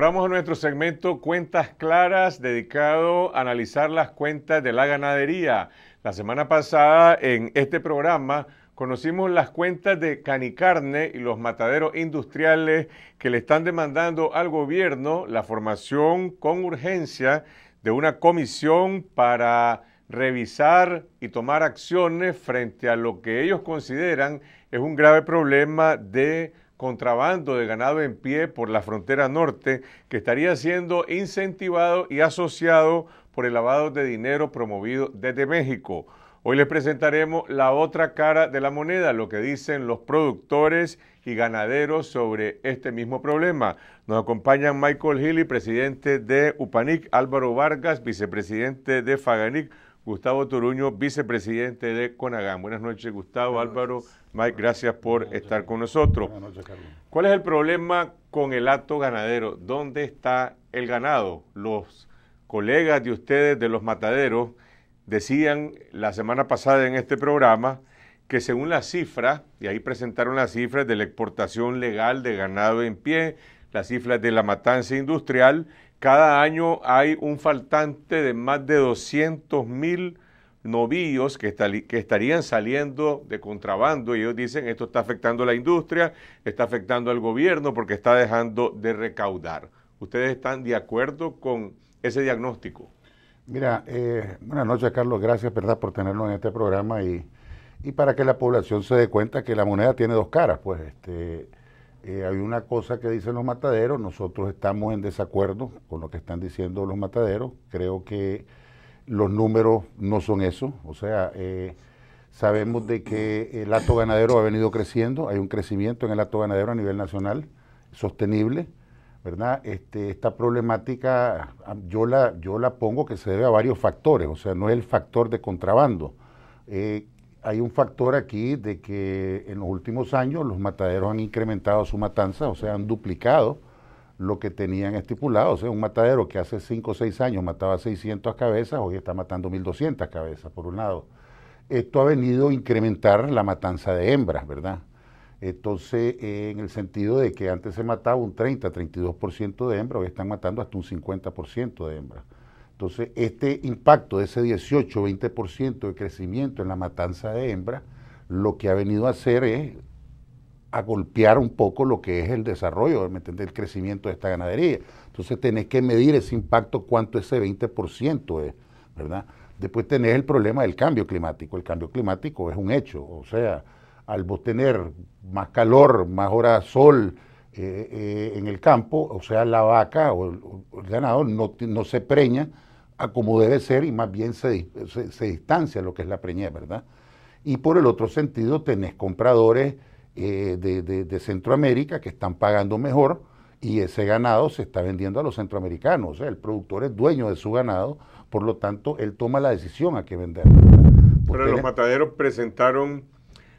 vamos a nuestro segmento Cuentas Claras, dedicado a analizar las cuentas de la ganadería. La semana pasada, en este programa, conocimos las cuentas de Canicarne y los mataderos industriales que le están demandando al gobierno la formación con urgencia de una comisión para revisar y tomar acciones frente a lo que ellos consideran es un grave problema de contrabando de ganado en pie por la frontera norte que estaría siendo incentivado y asociado por el lavado de dinero promovido desde México. Hoy les presentaremos la otra cara de la moneda, lo que dicen los productores y ganaderos sobre este mismo problema. Nos acompañan Michael Healy, presidente de UPANIC, Álvaro Vargas, vicepresidente de FAGANIC, Gustavo Turuño, vicepresidente de Conagán. Buenas noches, Gustavo, Álvaro, Mike, gracias por estar con nosotros. Buenas noches, Carlos. ¿Cuál es el problema con el acto ganadero? ¿Dónde está el ganado? Los colegas de ustedes de los mataderos decían la semana pasada en este programa que según las cifras, y ahí presentaron las cifras de la exportación legal de ganado en pie, las cifras de la matanza industrial, cada año hay un faltante de más de 200 mil novillos que, estarían saliendo de contrabando y ellos dicen esto está afectando a la industria, está afectando al gobierno porque está dejando de recaudar. ¿Ustedes están de acuerdo con ese diagnóstico? Mira, eh, buenas noches Carlos, gracias ¿verdad? por tenernos en este programa y, y, para que la población se dé cuenta que la moneda tiene dos caras. Pues este, eh, hay una cosa que dicen los mataderos, nosotros estamos en desacuerdo con lo que están diciendo los mataderos, creo que los números no son eso, o sea, eh, sabemos de que el acto ganadero ha venido creciendo, hay un crecimiento en el acto ganadero a nivel nacional, sostenible, ¿verdad? Este, esta problemática ah, yo la, yo la pongo que se debe a varios factores, o sea, no es el factor de contrabando, eh, hay un factor aquí de que en los últimos años los mataderos han incrementado su matanza, o sea, han duplicado lo que tenían estipulado. O sea, un matadero que hace 5 o 6 años mataba 600 cabezas, hoy está matando 1.200 cabezas, por un lado. Esto ha venido a incrementar la matanza de hembras, ¿verdad? Entonces, en el sentido de que antes se mataba un 30, 32% de hembras, hoy están matando hasta un 50% de hembras. Entonces, este impacto de ese 18-20% de crecimiento en la matanza de hembras, lo que ha venido a hacer es a golpear un poco lo que es el desarrollo, ¿me el crecimiento de esta ganadería. Entonces tenés que medir ese impacto, cuánto ese 20% es, ¿verdad? Después tenés el problema del cambio climático. El cambio climático es un hecho, o sea, al vos tener más calor, más horas sol eh, eh, en el campo, o sea, la vaca o, el ganado no, no se preña a como debe ser y más bien se, distancia lo que es la preñez, ¿verdad? Y por el otro sentido, tenés compradores eh, de, Centroamérica que están pagando mejor y ese ganado se está vendiendo a los centroamericanos. el productor es dueño de su ganado, por lo tanto, él toma la decisión a qué vender. Pero los mataderos presentaron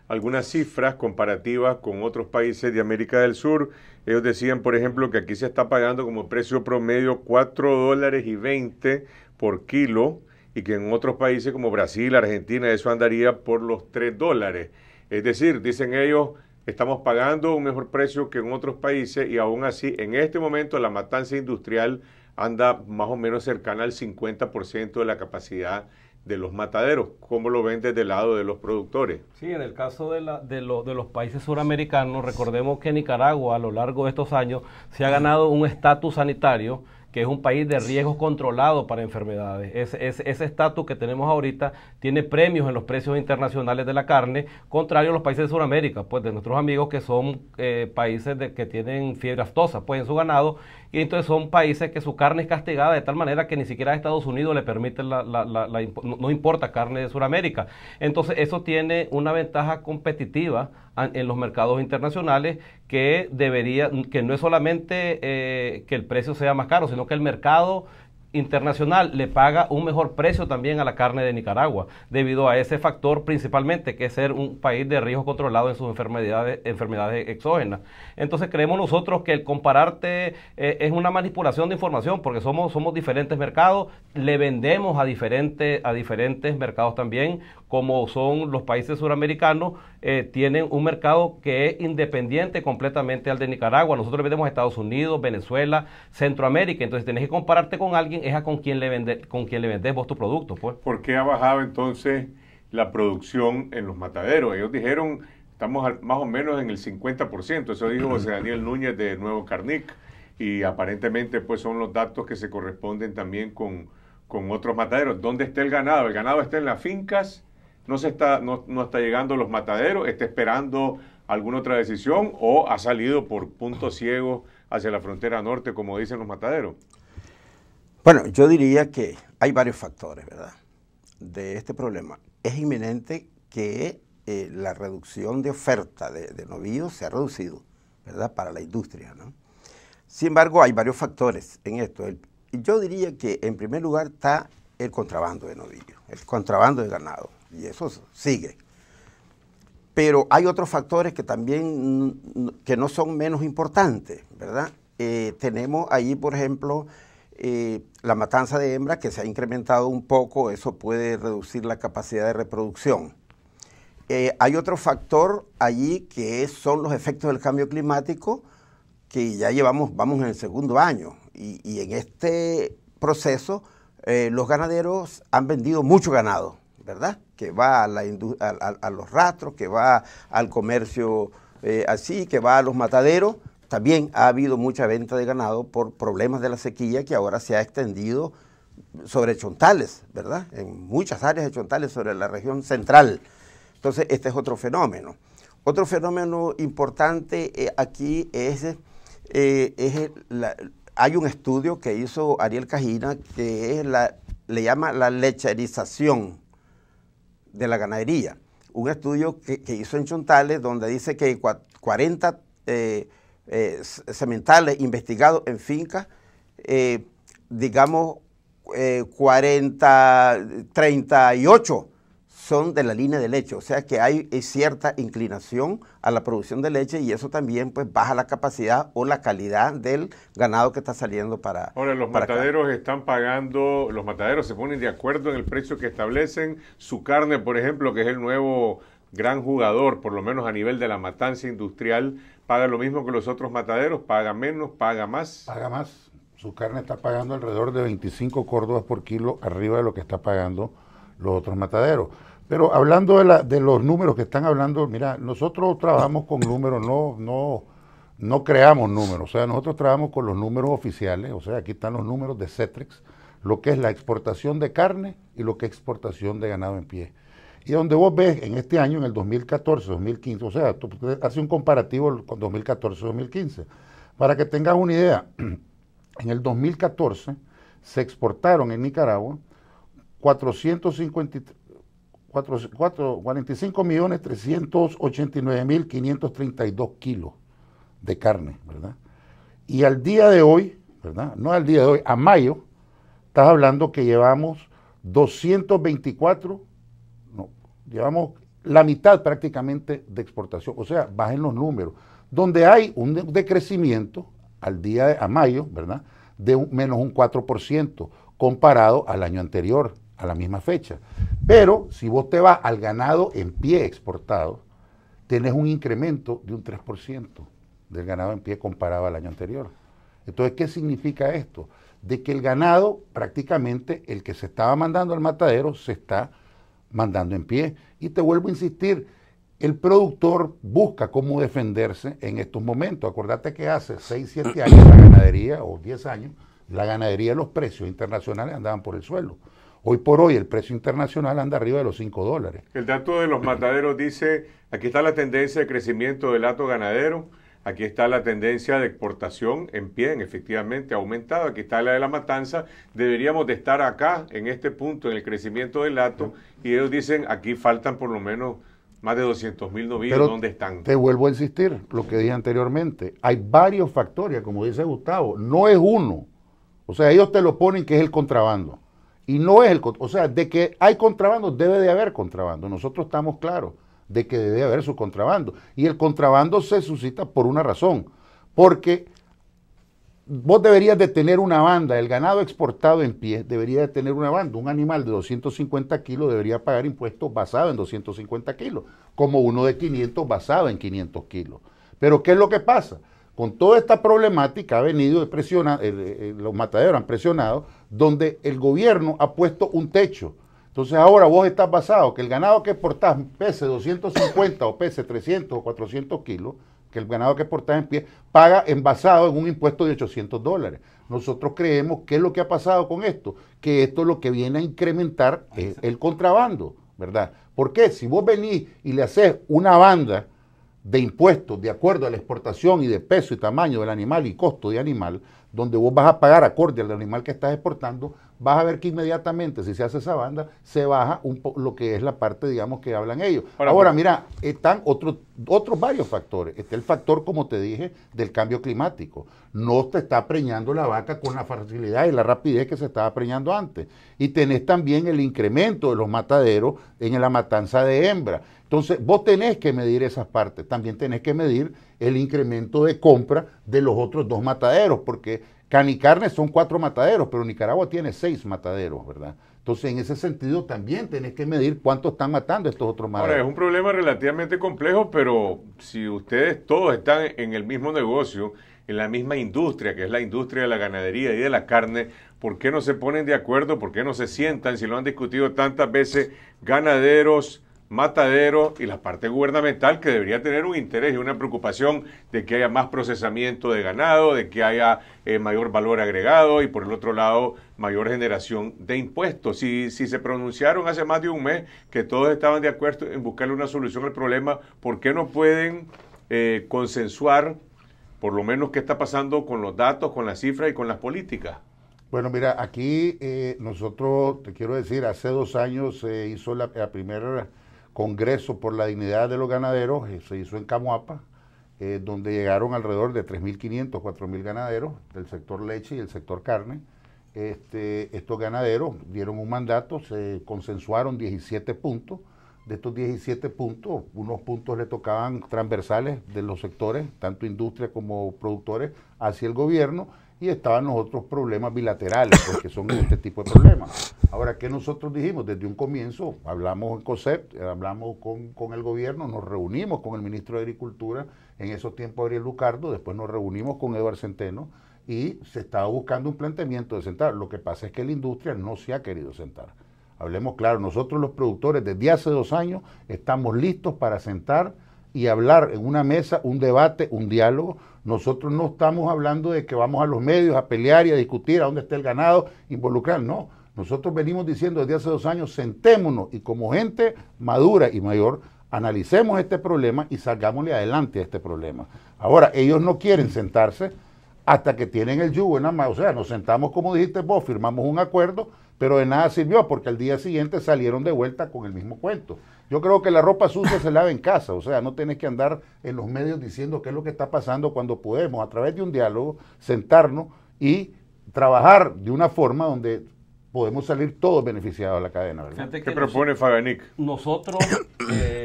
algunas cifras comparativas con otros países de América del Sur. Ellos decían, por ejemplo, que aquí se está pagando como precio promedio 4 dólares y 20 por kilo y que en otros países como Brasil, Argentina, eso andaría por los 3 dólares. Es decir, dicen ellos, estamos pagando un mejor precio que en otros países y aún así en este momento la matanza industrial anda más o menos cercana al 50% de la capacidad de los mataderos, como lo ven desde el lado de los productores. Sí, en el caso de, de los países suramericanos, recordemos que Nicaragua a lo largo de estos años se ha ganado un estatus sanitario que es un país de riesgo controlado para enfermedades. Ese estatus que tenemos ahorita tiene premios en los precios internacionales de la carne, contrario a los países de Sudamérica, pues de nuestros amigos que son eh, países que tienen fiebre aftosa, pues en su ganado, y entonces son países que su carne es castigada de tal manera que ni siquiera Estados Unidos le permite, la, no importa carne de Sudamérica. Entonces eso tiene una ventaja competitiva en los mercados internacionales que debería, que no es solamente eh, que el precio sea más caro, sino que el mercado internacional le paga un mejor precio también a la carne de Nicaragua, debido a ese factor principalmente que es ser un país de riesgo controlado en sus enfermedades, exógenas. Entonces creemos nosotros que el compararte eh, es una manipulación de información porque somos, diferentes mercados, le vendemos a, a diferentes mercados también, como son los países suramericanos eh, tienen un mercado que es independiente completamente al de Nicaragua. Nosotros vendemos a Estados Unidos, Venezuela, Centroamérica. Entonces tenés que compararte con alguien, es con quien le, vende, con quien le vendes vos tu producto. Pues. ¿Por qué ha bajado entonces la producción en los mataderos? Ellos dijeron, estamos más o menos en el 50%. Eso dijo José Daniel Núñez de Nuevo Carnic. Y aparentemente pues son los datos que se corresponden también con, con otros mataderos. ¿Dónde está el ganado? El ganado está en las fincas no, se está, no, está llegando los mataderos, está esperando alguna otra decisión o ha salido por punto ciego hacia la frontera norte, como dicen los mataderos? Bueno, yo diría que hay varios factores, ¿verdad? De este problema. Es inminente que eh, la reducción de oferta de, de novillos se ha reducido, ¿verdad? Para la industria, ¿no? Sin embargo, hay varios factores en esto. yo diría que en primer lugar está el contrabando de novillos, el contrabando de ganado y eso sigue. Pero hay otros factores que también que no son menos importantes, ¿verdad? Eh, tenemos allí, por ejemplo, eh, la matanza de hembras que se ha incrementado un poco, eso puede reducir la capacidad de reproducción. Eh, hay otro factor allí que son los efectos del cambio climático, que ya llevamos, vamos en el segundo año, y en este proceso los ganaderos han vendido mucho ganado, ¿verdad? que va a, la a, los rastros, que va al comercio eh, así, que va a los mataderos. También ha habido mucha venta de ganado por problemas de la sequía que ahora se ha extendido sobre Chontales, ¿verdad? En muchas áreas de Chontales, sobre la región central. Entonces, este es otro fenómeno. Otro fenómeno importante eh, aquí es, eh, hay un estudio que hizo Ariel Cajina que le llama la lecherización de la ganadería. Un estudio que, hizo en Chontales donde dice que 40 eh, eh, sementales investigados en fincas, eh, digamos 40, 38 son de la línea de leche, o sea que hay eh, cierta inclinación a la producción de leche y eso también pues baja la capacidad o la calidad del ganado que está saliendo para Ahora los mataderos están pagando, los mataderos se ponen de acuerdo en el precio que establecen su carne, por ejemplo, que es el nuevo gran jugador, por lo menos a nivel de la matanza industrial, paga lo mismo que los otros mataderos, paga menos, paga más. Paga más. Su carne está pagando alrededor de 25 córdobas por kilo arriba de lo que está pagando los otros mataderos. Pero hablando de, los números que están hablando, mira, nosotros trabajamos con números, no, no, no creamos números, o sea, nosotros trabajamos con los números oficiales, o sea, aquí están los números de Cetrix, lo que es la exportación de carne y lo que es exportación de ganado en pie. Y donde vos ves en este año, en el 2014, 2015, o sea, tú hace un comparativo con 2014-2015. Para que tengas una idea, en el 2014 se exportaron en Nicaragua 453, 4, millones 389 mil kilos de carne, ¿verdad? Y al día de hoy, ¿verdad? No al día de hoy, a mayo, estás hablando que llevamos 224, no, llevamos la mitad prácticamente de exportación, o sea, bajen los números, donde hay un decrecimiento al día de, a mayo, ¿verdad? De un, menos un 4% comparado al año anterior a la misma fecha. Pero si vos te vas al ganado en pie exportado, tenés un incremento de un 3% del ganado en pie comparado al año anterior. Entonces, ¿qué significa esto? De que el ganado, prácticamente, el que se estaba mandando al matadero, se está mandando en pie. Y te vuelvo a insistir, el productor busca cómo defenderse en estos momentos. acuérdate que hace 6, 7 años la ganadería, o 10 años, la ganadería, los precios internacionales andaban por el suelo. Hoy por hoy el precio internacional anda arriba de los 5 dólares. El dato de los mataderos dice, aquí está la tendencia de crecimiento del lato ganadero, aquí está la tendencia de exportación en pie, efectivamente, ha aumentado, aquí está la de la matanza, deberíamos de estar acá, en este punto, en el crecimiento del lato, y ellos dicen, aquí faltan por lo menos más de 200 mil novillos, ¿dónde están? Te vuelvo a insistir, lo que dije anteriormente, hay varios factores, como dice Gustavo, no es uno, o sea, ellos te lo ponen que es el contrabando y no es el, o sea, de que hay contrabando, debe de haber contrabando. Nosotros estamos claros de que debe haber su contrabando. Y el contrabando se suscita por una razón, porque vos deberías de tener una banda, el ganado exportado en pie debería de tener una banda, un animal de 250 kilos debería pagar impuestos basado en 250 kilos, como uno de 500 basado en 500 kilos. Pero ¿qué es lo que pasa? con toda esta problemática ha venido presiona, los mataderos han presionado, donde el gobierno ha puesto un techo. Entonces ahora vos estás basado que el ganado que exportás pese 250 o pese 300 o 400 kilos, que el ganado que exportás en pie, paga envasado en un impuesto de 800 dólares. Nosotros creemos que es lo que ha pasado con esto, que esto es lo que viene a incrementar el, eh, el contrabando, ¿verdad? porque Si vos venís y le haces una banda de impuestos de acuerdo a la exportación y de peso y tamaño del animal y costo de animal, donde vos vas a pagar acorde al animal que estás exportando, vas a ver que inmediatamente, si se hace esa banda, se baja lo que es la parte, digamos, que hablan ellos. Ahora, pues, mira, están otros otros varios factores. Está el factor, como te dije, del cambio climático. No te está preñando la vaca con la facilidad y la rapidez que se estaba preñando antes. Y tenés también el incremento de los mataderos en la matanza de hembra. Entonces, vos tenés que medir esas partes, también tenés que medir el incremento de compra de los otros dos mataderos, porque carne son cuatro mataderos, pero Nicaragua tiene seis mataderos, ¿verdad? Entonces, en ese sentido, también tenés que medir cuánto están matando estos otros mataderos. Ahora, es un problema relativamente complejo, pero si ustedes todos están en el mismo negocio, en la misma industria, que es la industria de la ganadería y de la carne, ¿por qué no se ponen de acuerdo? ¿Por qué no se sientan si lo han discutido tantas veces ganaderos? Matadero y la parte gubernamental que debería tener un interés y una preocupación de que haya más procesamiento de ganado, de que haya eh, mayor valor agregado y por el otro lado mayor generación de impuestos. Si, si se pronunciaron hace más de un mes que todos estaban de acuerdo en buscarle una solución al problema, ¿por qué no pueden eh, consensuar por lo menos qué está pasando con los datos, con las cifras y con las políticas? Bueno, mira, aquí eh, nosotros, te quiero decir, hace dos años se hizo la primera Congreso por la Dignidad de los Ganaderos, eh, se hizo en Camuapa, eh, donde llegaron alrededor de 3.500, 4.000 ganaderos del sector leche y el sector carne. Este, estos ganaderos dieron un mandato, se consensuaron 17 puntos. De estos 17 puntos, unos puntos le tocaban transversales de los sectores, tanto industria como productores, hacia el gobierno y estaban los otros problemas bilaterales, porque son este tipo de problemas. Ahora, ¿qué nosotros dijimos? Desde un comienzo hablamos en COSEP, hablamos con, con, el gobierno, nos reunimos con el ministro de Agricultura, en esos tiempos Ariel Lucardo, después nos reunimos con Eduardo Centeno y se estaba buscando un planteamiento de sentar. Lo que pasa es que la industria no se ha querido sentar. Hablemos claro, nosotros los productores desde hace dos años estamos listos para sentar y hablar en una mesa, un debate, un diálogo. Nosotros no estamos hablando de que vamos a los medios a pelear y a discutir a dónde está el ganado, involucrar, no. Nosotros venimos diciendo desde hace dos años, sentémonos y como gente madura y mayor, analicemos este problema y salgámosle adelante a este problema. Ahora, ellos no quieren sentarse hasta que tienen el yugo en la mano. O sea, nos sentamos, como dijiste vos, firmamos un acuerdo, pero de nada sirvió porque al día siguiente salieron de vuelta con el mismo cuento. Yo creo que la ropa sucia se lava en casa, o sea, no tienes que andar en los medios diciendo qué es lo que está pasando cuando podemos, a través de un diálogo, sentarnos y trabajar de una forma donde podemos salir todos beneficiados de la cadena. ¿verdad? ¿Qué propone Faganic? Nosotros eh,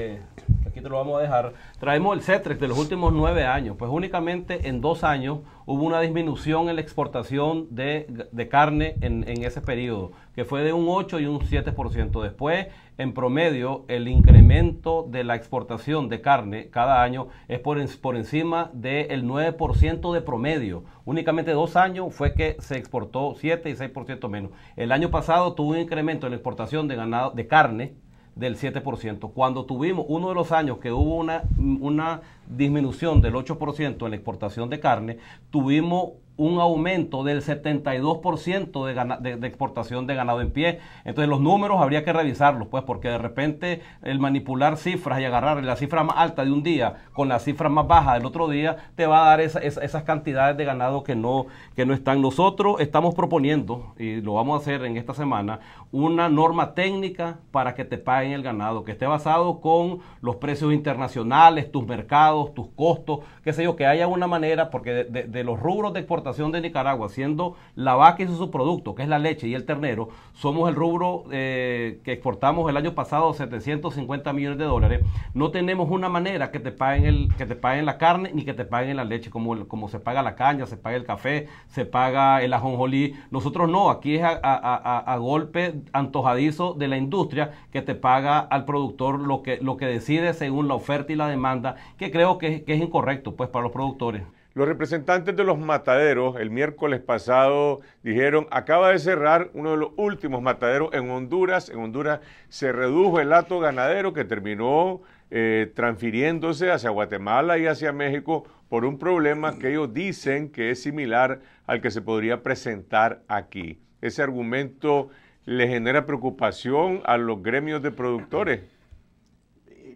lo vamos a dejar, traemos el CETREX de los últimos nueve años. Pues únicamente en dos años hubo una disminución en la exportación de, carne en, ese periodo, que fue de un 8 y un 7%. Después, en promedio, el incremento de la exportación de carne cada año es por, por encima del 9% de promedio. Únicamente dos años fue que se exportó 7 y 6% menos. El año pasado tuvo un incremento en la exportación de, ganado, de carne del 7%. Cuando tuvimos uno de los años que hubo una, una disminución del 8% en la exportación de carne, tuvimos un aumento del 72% de, de, exportación de ganado en pie. Entonces los números habría que revisarlos, pues, porque de repente el manipular cifras y agarrar la cifra más alta de un día con la cifra más baja del otro día, te va a dar esas cantidades de ganado que no, que no están. Nosotros estamos proponiendo, y lo vamos a hacer en esta semana, una norma técnica para que te paguen el ganado, que esté basado con los precios internacionales, tus mercados, tus costos, qué sé yo, que haya una manera, porque de los rubros de exportación, de Nicaragua, siendo la vaca y su producto, que es la leche y el ternero, somos el rubro eh, que exportamos el año pasado 750 millones de dólares, no tenemos una manera que te paguen, el, que te paguen la carne ni que te paguen la leche, como, como se paga la caña, se paga el café, se paga el ajonjolí. Nosotros no, aquí es a, golpe antojadizo de la industria que te paga al productor lo que, lo que decide según la oferta y la demanda, que creo que, que es incorrecto pues para los productores. Los representantes de los mataderos el miércoles pasado dijeron, acaba de cerrar uno de los últimos mataderos en Honduras. En Honduras se redujo el lato ganadero que terminó eh, transfiriéndose hacia Guatemala y hacia México por un problema que ellos dicen que es similar al que se podría presentar aquí. Ese argumento le genera preocupación a los gremios de productores.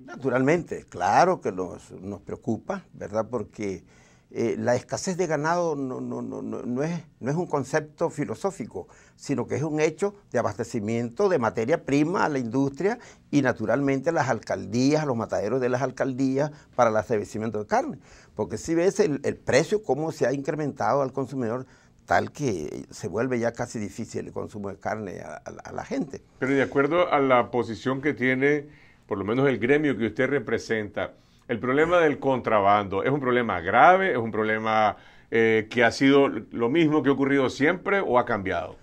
Naturalmente, claro que nos, nos preocupa, ¿verdad? Porque eh, la escasez de ganado no, es, no es un concepto filosófico, sino que es un hecho de abastecimiento de materia prima a la industria y naturalmente a las alcaldías, a los mataderos de las alcaldías para el abastecimiento de carne. Porque si ves el, precio, cómo se ha incrementado al consumidor, tal que se vuelve ya casi difícil el consumo de carne a, la gente. Pero de acuerdo a la posición que tiene, por lo menos el gremio que usted representa, el problema del contrabando es un problema grave, es un problema eh, que ha sido lo mismo que ha ocurrido siempre o ha cambiado.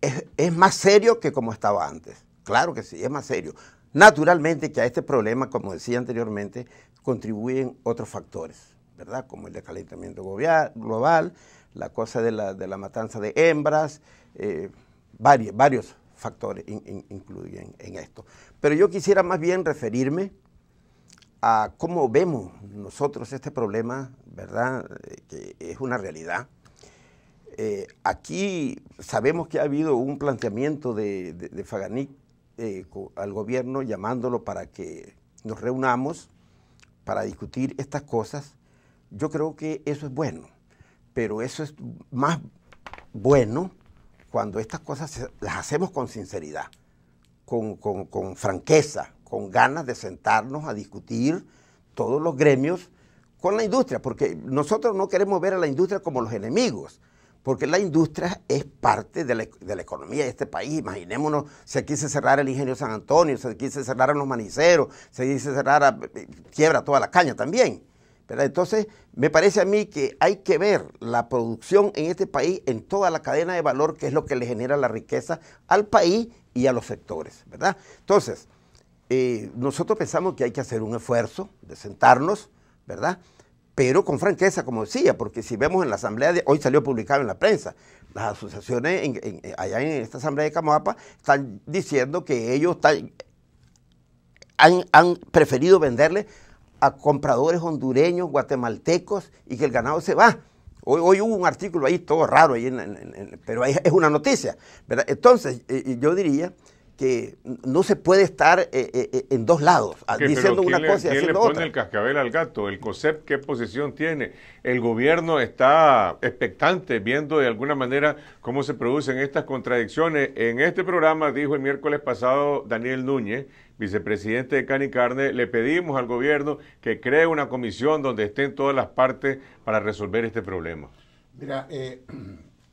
Es, más serio que como estaba antes. Claro que sí, es más serio. Naturalmente que a este problema, como decía anteriormente, contribuyen otros factores, ¿verdad? Como el descalentamiento global, la cosa de la, matanza de hembras, eh, varios, factores incluyen en esto. Pero yo quisiera más bien referirme a cómo vemos nosotros este problema, ¿verdad? Eh, que es una realidad. Eh, aquí sabemos que ha habido un planteamiento de, de, Faganic eh, al gobierno llamándolo para que nos reunamos para discutir estas cosas. Yo creo que eso es bueno, pero eso es más bueno cuando estas cosas las hacemos con sinceridad, con, con, con franqueza, con ganas de sentarnos a discutir todos los gremios con la industria, porque nosotros no queremos ver a la industria como los enemigos, porque la industria es parte de la, economía de este país. Imaginémonos, se quise cerrar el ingenio San Antonio, si aquí cerrar a los maniceros, se quise cerrar, a, eh, quiebra toda la caña también. Entonces, me parece a mí que hay que ver la producción en este país en toda la cadena de valor, que es lo que le genera la riqueza al país y a los sectores, ¿verdad? Entonces, eh, nosotros pensamos que hay que hacer un esfuerzo de sentarnos, ¿verdad? Pero con franqueza, como decía, porque si vemos en la asamblea, de, hoy salió publicado en la prensa, las asociaciones eh, allá en esta asamblea de Camapa están diciendo que ellos han, preferido venderle a compradores hondureños, guatemaltecos y que el ganado se va. Hoy, hubo un artículo ahí todo raro, pero ahí es una noticia. Entonces, eh, yo diría que no se puede estar eh, eh, eh, en dos lados, diciendo una cosa y le pone el cascabel al gato? ¿El COSEP qué posición tiene? ¿El gobierno está expectante, viendo de alguna manera cómo se producen estas contradicciones? En este programa, dijo el miércoles pasado Daniel Núñez, vicepresidente de Cani Carne, le pedimos al gobierno que cree una comisión donde estén todas las partes para resolver este problema. Mira,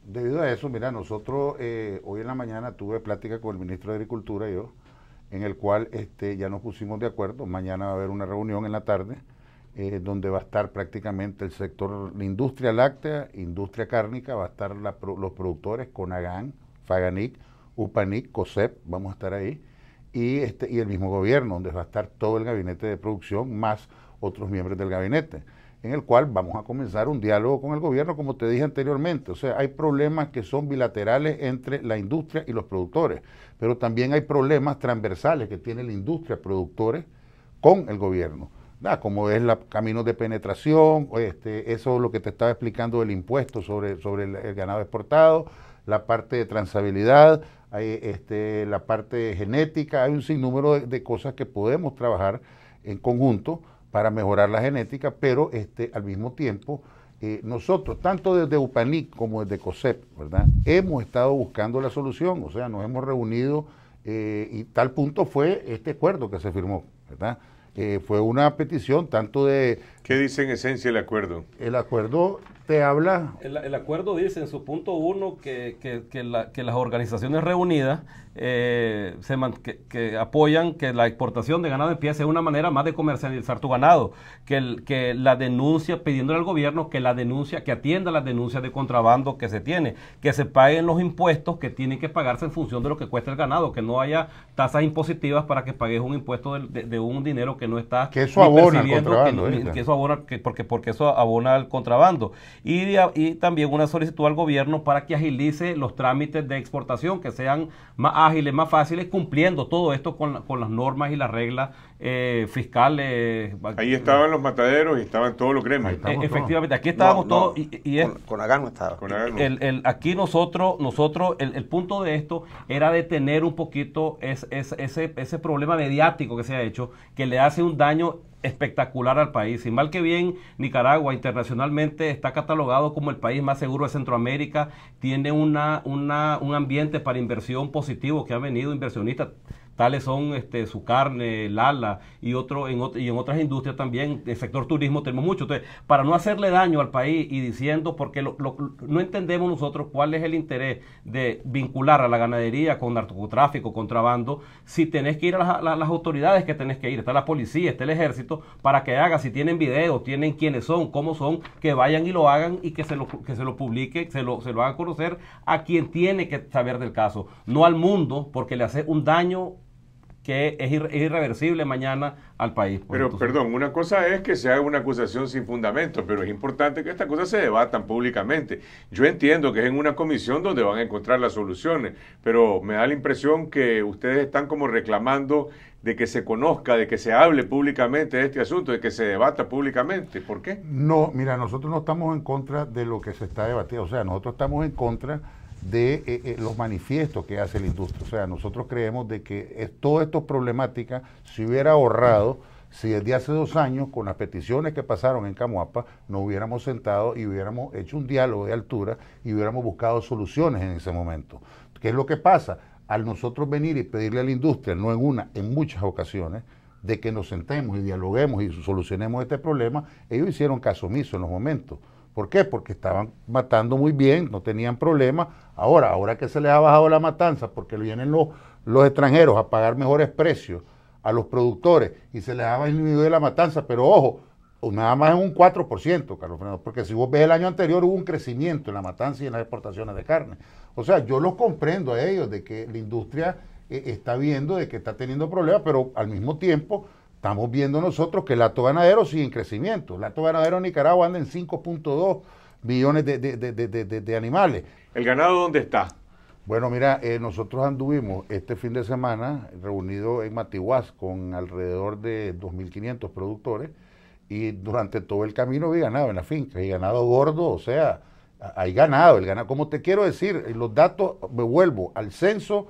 Debido a eso, mira, nosotros eh, hoy en la mañana tuve plática con el ministro de Agricultura, yo, en el cual este, ya nos pusimos de acuerdo. Mañana va a haber una reunión en la tarde eh, donde va a estar prácticamente el sector, la industria láctea, industria cárnica, va a estar los productores Conagán, Faganic, Upanic, COSEP, vamos a estar ahí, y, este, y el mismo gobierno, donde va a estar todo el gabinete de producción más otros miembros del gabinete en el cual vamos a comenzar un diálogo con el gobierno, como te dije anteriormente. O sea, hay problemas que son bilaterales entre la industria y los productores, pero también hay problemas transversales que tiene la industria, productores, con el gobierno. Ah, como es la camino de penetración, este, eso es lo que te estaba explicando del impuesto sobre, sobre el, ganado exportado, la parte de transabilidad, este, la parte genética, hay un sinnúmero de cosas que podemos trabajar en conjunto para mejorar la genética, pero este, al mismo tiempo eh, nosotros, tanto desde UPANIC como desde COSEP, ¿verdad? hemos estado buscando la solución, o sea, nos hemos reunido eh, y tal punto fue este acuerdo que se firmó, ¿verdad? Eh, fue una petición tanto de ¿Qué dice en esencia el acuerdo? El acuerdo te habla... El, acuerdo dice en su punto uno que, las organizaciones reunidas eh, que, apoyan que la exportación de ganado empiece de una manera más de comercializar tu ganado, que, que la denuncia, pidiéndole al gobierno que la denuncia, que atienda las denuncias de contrabando que se tiene, que se paguen los impuestos que tienen que pagarse en función de lo que cuesta el ganado, que no haya tasas impositivas para que pagues un impuesto de, un dinero que no está que eso porque, porque eso abona al contrabando. Y, y también una solicitud al gobierno para que agilice los trámites de exportación, que sean más ágiles, más fáciles, cumpliendo todo esto con las normas y las reglas eh, fiscales. Ahí estaban los mataderos y estaban todos los cremas Efectivamente, aquí estábamos todos. Y, con, la estaba. El, aquí nosotros, nosotros el, punto de esto era detener un poquito ese, ese problema mediático que se ha hecho, que le hace un daño espectacular al país. sin mal que bien, Nicaragua internacionalmente está catalogado como el país más seguro de Centroamérica, tiene una, una, un ambiente para inversión positivo que ha venido inversionistas Tales son este, su carne, Lala y, otro, en, y en otras industrias también, el sector turismo tenemos mucho. Entonces, para no hacerle daño al país y diciendo, porque no entendemos nosotros cuál es el interés de vincular a la ganadería con narcotráfico, contrabando, si tenés que ir a las, autoridades que tenés que ir, está la policía, está el ejército, para que haga, si tienen videos, tienen quiénes son, cómo son, que vayan y lo hagan y que se lo, que se lo publique, se lo, se lo hagan conocer a quien tiene que saber del caso, no al mundo, porque le hace un daño que es, irreversible mañana al país. Pues, pero perdón, una cosa es que se haga una acusación sin fundamento, pero es importante que estas cosas se debatan públicamente. Yo entiendo que es en una comisión donde van a encontrar las soluciones, pero me da la impresión que ustedes están como reclamando de que se conozca, de que se hable públicamente de este asunto, de que se debata públicamente. ¿Por qué? No, mira, nosotros no estamos en contra de lo que se está debatiendo, o sea, nosotros estamos en contra de eh, eh, los manifiestos que hace la industria. O sea, nosotros creemos de que es, todas estas problemáticas se hubiera ahorrado si desde hace dos años, con las peticiones que pasaron en Camuapa, nos hubiéramos sentado y hubiéramos hecho un diálogo de altura y hubiéramos buscado soluciones en ese momento. ¿Qué es lo que pasa? Al nosotros venir y pedirle a la industria, no en una, en muchas ocasiones, de que nos sentemos y dialoguemos y solucionemos este problema, ellos hicieron caso omiso en los momentos. ¿Por qué? Porque estaban matando muy bien, no tenían problemas. Ahora, ahora que se les ha bajado la matanza, porque vienen los, los extranjeros a pagar mejores precios a los productores y se les ha de la matanza, pero ojo, nada más en un 4%, Carlos Fernando, porque si vos ves el año anterior hubo un crecimiento en la matanza y en las exportaciones de carne. O sea, yo los comprendo a ellos de que la industria eh, está viendo de que está teniendo problemas, pero al mismo tiempo Estamos viendo nosotros que el lato ganadero sigue en crecimiento. El lato ganadero en Nicaragua anda en 5.2 millones de, animales. ¿El ganado dónde está? Bueno, mira, eh, nosotros anduvimos este fin de semana reunidos en Matihuas con alrededor de 2.500 productores y durante todo el camino vi ganado en la finca, y ganado gordo, o sea, hay ganado, el ganado. Como te quiero decir, eh, los datos, me vuelvo al censo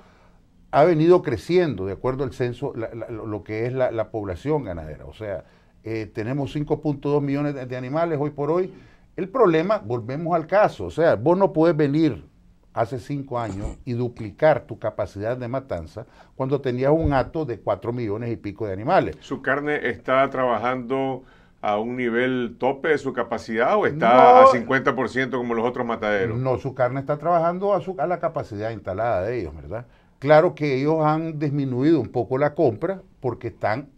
ha venido creciendo de acuerdo al censo lo que es la, población ganadera. O sea, eh, tenemos 5.2 millones de, animales hoy por hoy. El problema, volvemos al caso, o sea, vos no puedes venir hace cinco años y duplicar tu capacidad de matanza cuando tenías un hato de 4 millones y pico de animales. Su carne está trabajando a un nivel tope de su capacidad o está a 50% como los otros mataderos? No, su carne está trabajando a la capacidad instalada de ellos, ¿verdad? Claro que ellos han disminuido un poco la compra porque están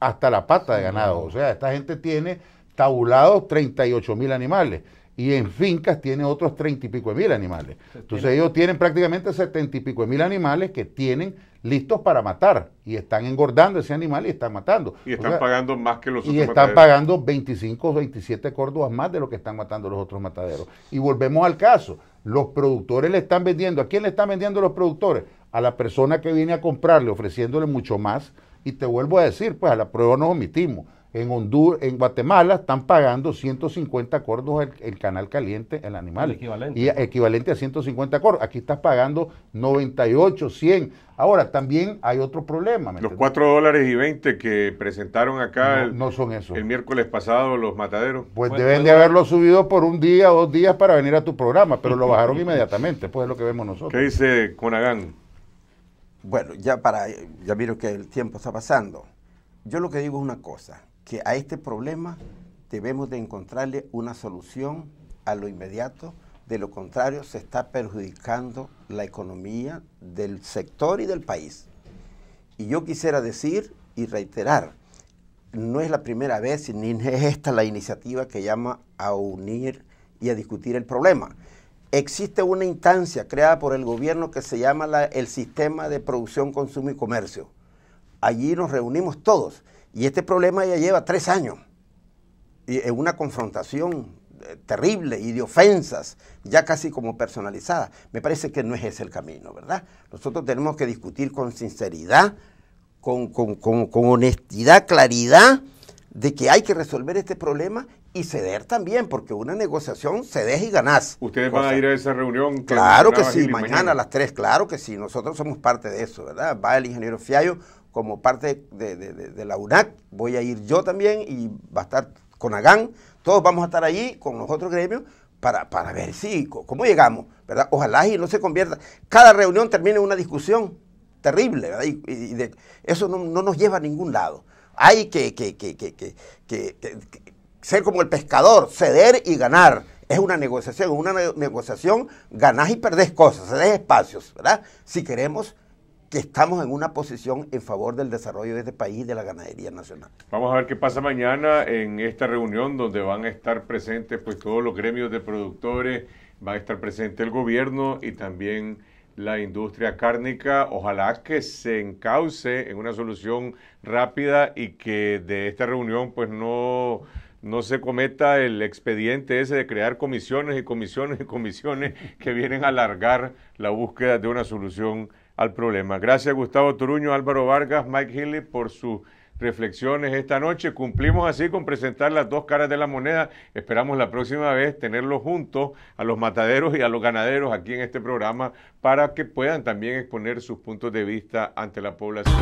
hasta la pata de ganado. O sea, esta gente tiene tabulados 38 mil animales y en fincas tiene otros 30 y pico de mil animales. Entonces ellos tienen prácticamente 70 y pico de mil animales que tienen listos para matar y están engordando ese animal y están matando. Y están pagando más que los otros. Y están pagando 25, 27 córdobas más de lo que están matando los otros mataderos. Y volvemos al caso. Los productores le están vendiendo. ¿A quién le están vendiendo los productores? A la persona que viene a comprarle, ofreciéndole mucho más. Y te vuelvo a decir, pues a la prueba nos omitimos en Honduras, en Guatemala están pagando 150 cordos el, canal caliente, el animal. equivalente. Y equivalente a 150 cordos. Aquí estás pagando 98, 100. Ahora, también hay otro problema. los 4 dólares y 20 que presentaron acá el, miércoles pasado los mataderos. Pues deben de haberlo subido por un día o dos días para venir a tu programa, pero lo bajaron inmediatamente, pues es lo que vemos nosotros. ¿Qué dice Conagán? Bueno, ya para ya miro que el tiempo está pasando. Yo lo que digo es una cosa que a este problema debemos de encontrarle una solución a lo inmediato, de lo contrario se está perjudicando la economía del sector y del país. Y yo quisiera decir y reiterar, no es la primera vez ni es esta la iniciativa que llama a unir y a discutir el problema. Existe una instancia creada por el gobierno que se llama el Sistema de Producción, Consumo y Comercio. Allí nos reunimos todos y este problema ya lleva tres años. Y es una confrontación eh, terrible y de ofensas, ya casi como personalizada. Me parece que no es ese el camino, ¿verdad? Nosotros tenemos que discutir con sinceridad, con, honestidad, claridad, de que hay que resolver este problema y ceder también, porque una negociación cedes y ganás. ¿Ustedes van a ir a esa reunión? claro que sí, mañana, a las tres, claro que sí, nosotros somos parte de eso, ¿verdad? Va el ingeniero Fiallo como parte de, la UNAC, voy a ir yo también y va a estar con Hagán, todos vamos a estar allí con los otros gremios para, ver si, cómo llegamos, ¿verdad? Ojalá y no se convierta, cada reunión termine en una discusión terrible, ¿verdad? Y, eso no, nos lleva a ningún lado. Hay que, que, que, que ser como el pescador, ceder y ganar es una negociación. una negociación ganás y perdés cosas, cedés espacios, ¿verdad? Si queremos que estamos en una posición en favor del desarrollo de este país y de la ganadería nacional. Vamos a ver qué pasa mañana en esta reunión donde van a estar presentes pues todos los gremios de productores, va a estar presente el gobierno y también la industria cárnica. Ojalá que se encauce en una solución rápida y que de esta reunión pues no no se cometa el expediente ese de crear comisiones y comisiones y comisiones que vienen a alargar la búsqueda de una solución problema. Gracias Gustavo Turuño, Álvaro Vargas, Mike Healy por sus reflexiones esta noche. Cumplimos así con presentar las dos caras de la moneda. Esperamos la próxima vez tenerlos juntos a los mataderos y a los ganaderos aquí en este programa para que puedan también exponer sus puntos de vista ante la población.